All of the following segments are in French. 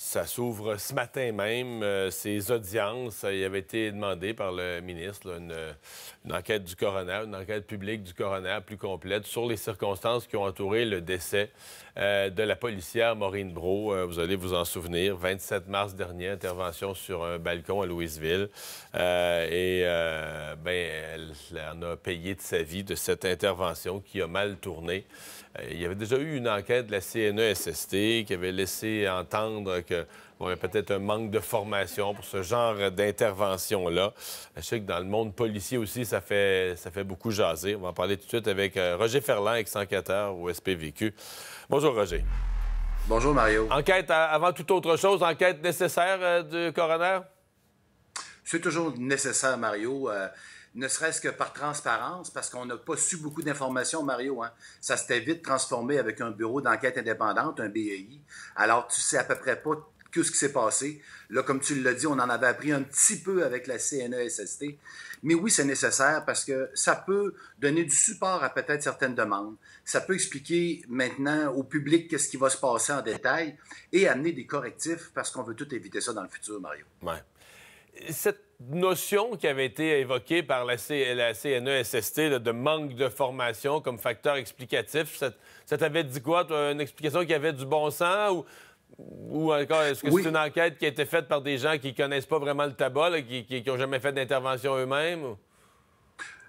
Ça s'ouvre ce matin même. Euh, ces audiences, il avait été demandé par le ministre une, enquête du coroner, une enquête publique du coroner plus complète sur les circonstances qui ont entouré le décès euh, de la policière Maureen Brault, euh, vous allez vous en souvenir. 27 mars dernier, intervention sur un balcon à Louisville. et ben, elle en a payé de sa vie de cette intervention qui a mal tourné. Euh, il y avait déjà eu une enquête de la CNESST qui avait laissé entendre qu'il y avait peut-être un manque de formation pour ce genre d'intervention-là. Euh, je sais que dans le monde policier aussi, ça fait, ça fait beaucoup jaser. On va en parler tout de suite avec euh, Roger Ferland, ex-enquêteur au SPVQ. Bonjour, Roger. Bonjour, Mario. Enquête, avant toute autre chose, enquête nécessaire du coroner? C'est toujours nécessaire, Mario ne serait-ce que par transparence, parce qu'on n'a pas su beaucoup d'informations, Mario. Hein. Ça s'était vite transformé avec un bureau d'enquête indépendante, un BEI. Alors, tu sais à peu près pas tout ce qui s'est passé. Là, comme tu l'as dit, on en avait appris un petit peu avec la CNESST. Mais oui, c'est nécessaire parce que ça peut donner du support à peut-être certaines demandes. Ça peut expliquer maintenant au public qu'est-ce qui va se passer en détail et amener des correctifs parce qu'on veut tout éviter ça dans le futur, Mario. Ouais cette notion qui avait été évoquée par la, C... CNESST de manque de formation comme facteur explicatif, ça, t'avait dit quoi, une explication qui avait du bon sens ou, encore, est-ce que c'est une enquête qui a été faite par des gens qui connaissent pas vraiment le tabac, qui n'ont jamais fait d'intervention eux-mêmes?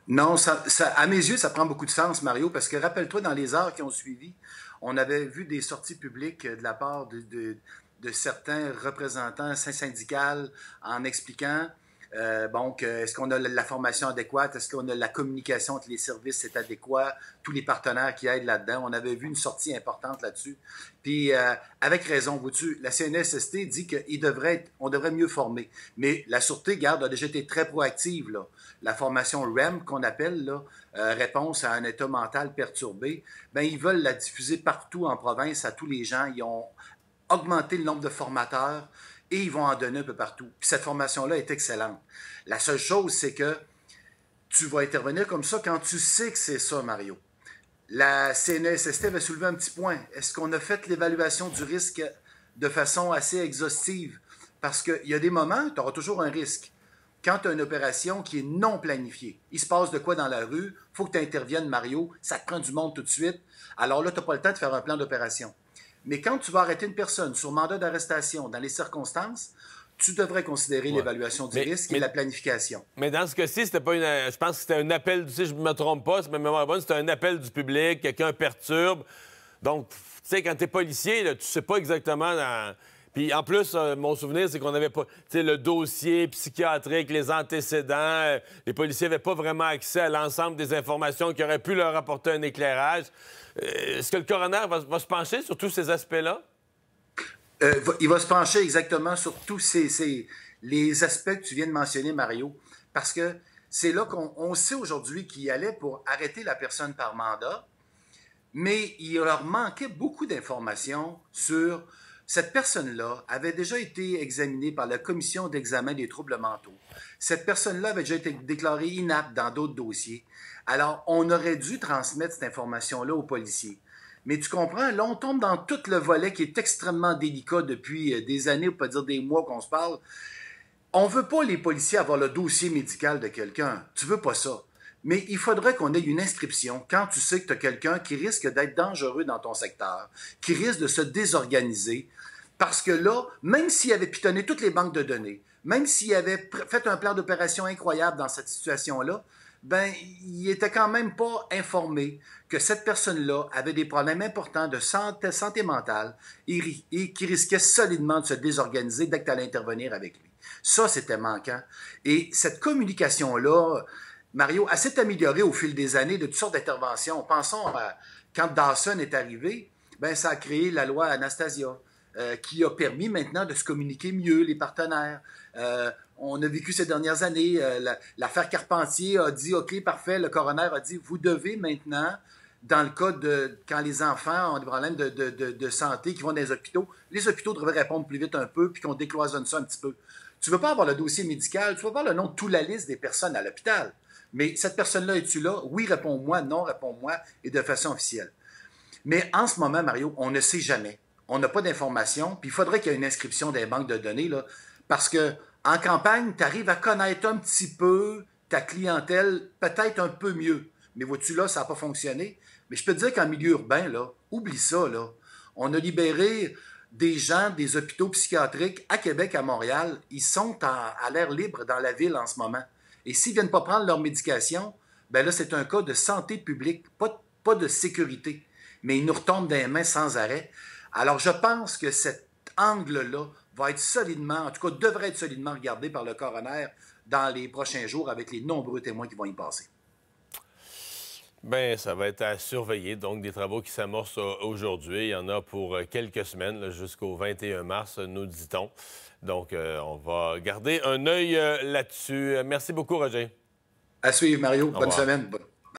Non, ça, à mes yeux, ça prend beaucoup de sens, Mario, parce que rappelle-toi, dans les heures qui ont suivi, on avait vu des sorties publiques euh, de la part de de certains représentants syndicaux en expliquant euh, est-ce qu'on a la formation adéquate? Est-ce qu'on a la communication entre les services c'est adéquat? Tous les partenaires qui aident là-dedans. On avait vu une sortie importante là-dessus. Puis, euh, avec raison, vous-tu, la CNSST dit qu'on devrait devrait mieux former. Mais la Sûreté, garde, a déjà été très proactive. La formation REM, qu'on appelle, là, euh, réponse à un état mental perturbé, ben, ils veulent la diffuser partout en province à tous les gens. Ils ont augmenter le nombre de formateurs et ils vont en donner un peu partout. Puis cette formation-là est excellente. La seule chose, c'est que tu vas intervenir comme ça quand tu sais que c'est ça, Mario. La CNESST va soulever un petit point. Est-ce qu'on a fait l'évaluation du risque de façon assez exhaustive? Parce qu'il y a des moments, tu auras toujours un risque. Quand tu as une opération qui est non planifiée, il se passe de quoi dans la rue, faut que tu interviennes, Mario, ça te prend du monde tout de suite. Alors là, tu n'as pas le temps de faire un plan d'opération. Mais quand tu vas arrêter une personne sur mandat d'arrestation dans les circonstances, tu devrais considérer l'évaluation du risque et la planification. Mais dans ce cas-ci, c'était pas une. Euh, je pense que c'était un appel, si je me trompe pas, c'est ma mémoire bonne, c'était un appel du public, quelqu'un perturbe. Donc, tu sais, quand tu es policier, tu sais pas exactement dans puis en plus, euh, mon souvenir, c'est qu'on n'avait pas. Tu sais, le dossier psychiatrique, les antécédents, euh, les policiers n'avaient pas vraiment accès à l'ensemble des informations qui auraient pu leur apporter un éclairage. Euh, est-ce que le coroner va, se pencher sur tous ces aspects-là? il va se pencher exactement sur tous ces, les aspects que tu viens de mentionner, Mario. Parce que c'est là qu'on sait aujourd'hui qu'il allait pour arrêter la personne par mandat, mais il leur manquait beaucoup d'informations sur cette personne-là avait déjà été examinée par la commission d'examen des troubles mentaux. Cette personne-là avait déjà été déclarée inapte dans d'autres dossiers. Alors, on aurait dû transmettre cette information-là aux policiers. Mais tu comprends, là, on tombe dans tout le volet qui est extrêmement délicat depuis euh, des années, on peut dire des mois qu'on se parle. On veut pas les policiers avoir le dossier médical de quelqu'un. Tu veux pas ça mais il faudrait qu'on ait une inscription quand tu sais que tu as quelqu'un qui risque d'être dangereux dans ton secteur, qui risque de se désorganiser, parce que là, même s'il avait pitonné toutes les banques de données, même s'il avait fait un plan d'opération incroyable dans cette situation-là, ben, il était quand même pas informé que cette personne-là avait des problèmes importants de santé, mentale et, et qui risquait solidement de se désorganiser dès que tu allais intervenir avec lui. Ça, c'était manquant. Et cette communication-là, Mario, s'est amélioré au fil des années de toutes sortes d'interventions. Pensons à quand Dawson est arrivé, ben, ça a créé la loi Anastasia, euh, qui a permis maintenant de se communiquer mieux les partenaires. Euh, on a vécu ces dernières années, euh, l'affaire Carpentier a dit, OK, parfait, le coroner a dit, vous devez maintenant, dans le cas de quand les enfants ont des problèmes de, santé, qui vont dans les hôpitaux, les hôpitaux devraient répondre plus vite un peu, puis qu'on décloisonne ça un petit peu. Tu ne veux pas avoir le dossier médical, tu veux avoir le nom de toute la liste des personnes à l'hôpital. Mais cette personne-là, es-tu là? Oui, réponds-moi. Non, réponds-moi. Et de façon officielle. Mais en ce moment, Mario, on ne sait jamais. On n'a pas d'informations. Puis il faudrait qu'il y ait une inscription des banques de données, là, parce que en campagne, tu arrives à connaître un petit peu ta clientèle, peut-être un peu mieux. Mais vois-tu là, ça n'a pas fonctionné. Mais je peux te dire qu'en milieu urbain, là, oublie ça, On a libéré des gens des hôpitaux psychiatriques à Québec, à Montréal. Ils sont à l'air libre dans la ville en ce moment. Et s'ils ne viennent pas prendre leur médication, ben là, c'est un cas de santé publique, pas, pas de sécurité. Mais ils nous retombent des mains sans arrêt. Alors, je pense que cet angle-là va être solidement, en tout cas, devrait être solidement regardé par le coroner dans les prochains jours avec les nombreux témoins qui vont y passer. Bien, ça va être à surveiller. Donc, des travaux qui s'amorcent euh, aujourd'hui. Il y en a pour euh, quelques semaines, jusqu'au 21 mars, nous dit-on. Donc, euh, on va garder un œil là-dessus. Merci beaucoup, Roger. À suivre, Mario. Bonne semaine.